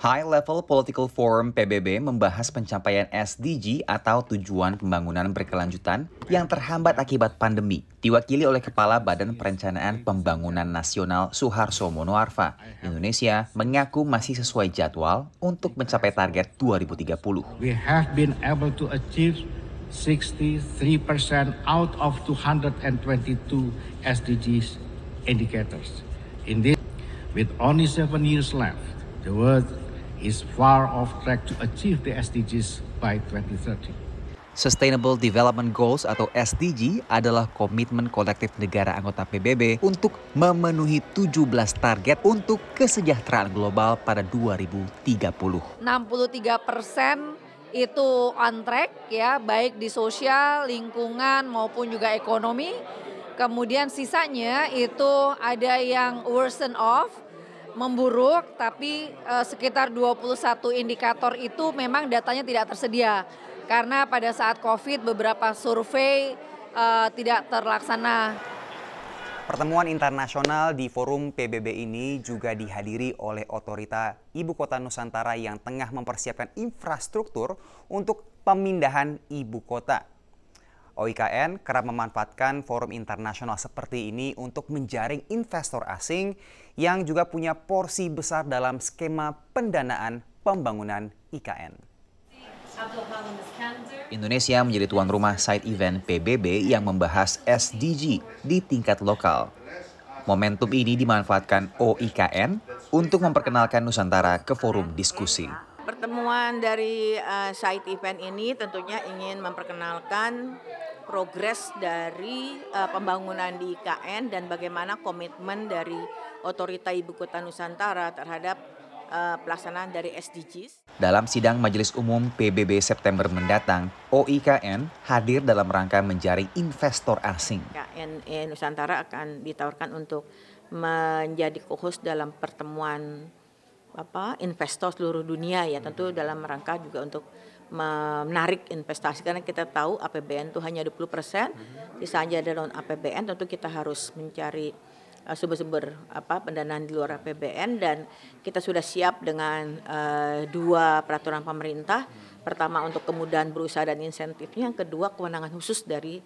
High Level Political Forum PBB membahas pencapaian SDG atau tujuan pembangunan berkelanjutan yang terhambat akibat pandemi. Diwakili oleh Kepala Badan Perencanaan Pembangunan Nasional Suharso Monoarfa, Indonesia mengaku masih sesuai jadwal untuk mencapai target 2030. We have been able to achieve 63% out of 222 SDGs indicators. In this, with only seven years left, the world is far off track to achieve the SDGs by 2030. Sustainable Development Goals atau SDG adalah komitmen kolektif negara anggota PBB untuk memenuhi 17 target untuk kesejahteraan global pada 2030. 63 persen itu on track ya, baik di sosial, lingkungan maupun juga ekonomi. Kemudian sisanya itu ada yang worsen off, memburuk tapi eh, sekitar 21 indikator itu memang datanya tidak tersedia karena pada saat Covid beberapa survei eh, tidak terlaksana. Pertemuan internasional di forum PBB ini juga dihadiri oleh otorita ibu kota Nusantara yang tengah mempersiapkan infrastruktur untuk pemindahan ibu kota. OIKN kerap memanfaatkan forum internasional seperti ini untuk menjaring investor asing yang juga punya porsi besar dalam skema pendanaan pembangunan IKN. Indonesia menjadi tuan rumah side event PBB yang membahas SDG di tingkat lokal. Momentum ini dimanfaatkan OIKN untuk memperkenalkan Nusantara ke forum diskusi pertemuan dari uh, side event ini tentunya ingin memperkenalkan progres dari uh, pembangunan di IKN dan bagaimana komitmen dari otorita ibu kota Nusantara terhadap uh, pelaksanaan dari SDGs. Dalam sidang Majelis Umum PBB September mendatang, OIKN hadir dalam rangka menjaring investor asing. IKN e Nusantara akan ditawarkan untuk menjadi co dalam pertemuan apa investor seluruh dunia ya tentu hmm. dalam rangka juga untuk menarik investasi karena kita tahu APBN itu hanya 20 persen, hmm. sisanya ada non APBN tentu kita harus mencari eh, sumber-sumber uh, apa pendanaan di luar APBN dan kita sudah siap dengan uh, dua peraturan pemerintah hmm. pertama untuk kemudahan berusaha dan insentifnya yang kedua kewenangan khusus dari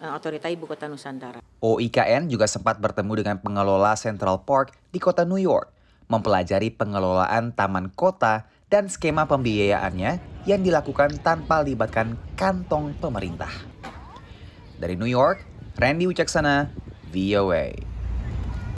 uh, otorita ibu kota Nusantara. OIKN juga sempat bertemu dengan pengelola Central Park di kota New York mempelajari pengelolaan taman kota dan skema pembiayaannya yang dilakukan tanpa libatkan kantong pemerintah. Dari New York, Randy Wicaksana, VOA.